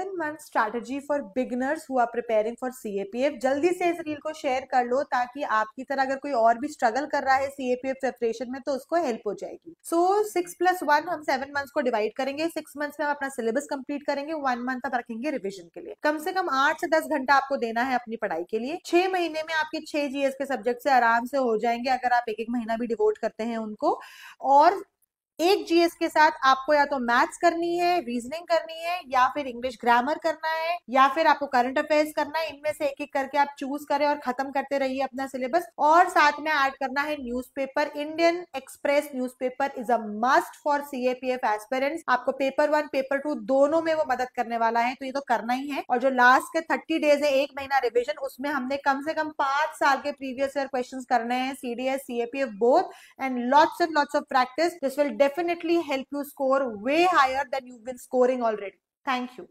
Seven month strategy for beginners who are preparing for CAPF जल्दी से इस reel को शेयर कर लो ताकि आपकी तरह अगर कोई और भी स्ट्रगल कर रहा है सीएपीएफ प्रिपरेशन में तो उसको हेल्प हो जाएगी सो सिक्स प्लस वन हम सेवन मंथ्स को डिवाइड करेंगे सिक्स मंथ्स में हम अपना सिलेबस कंप्लीट करेंगे वन मंथ आप रखेंगे रिविजन के लिए कम से कम आठ से दस घंटा आपको देना है अपनी पढ़ाई के लिए छह महीने में आपके छह जीएस के सब्जेक्ट से आराम से हो जाएंगे अगर आप एक एक महीना भी डिवोट करते हैं उनको और एक जीएस के साथ आपको या तो मैथ्स करनी है रीजनिंग करनी है या फिर इंग्लिश ग्रामर करना है या फिर आपको करंट अफेयर्स करना है इनमें से एक एक करके आप चूज करें और खत्म करते रहिए अपना सिलेबस और साथ में ऐड करना है newspaper Indian Express news is a must for CAPF aspirant आपको पेपर वन पेपर टू दोनों में वो मदद करने वाला है तो ये तो करना ही है और जो लास्ट के थर्टी डेज है एक महीना रिविजन उसमें हमने कम से कम पांच साल के प्रीवियस ईयर क्वेश्चन करने हैं CDS CAPF both and lots and lots of practice this will definitely help you score way higher than you've been scoring already. Thank you.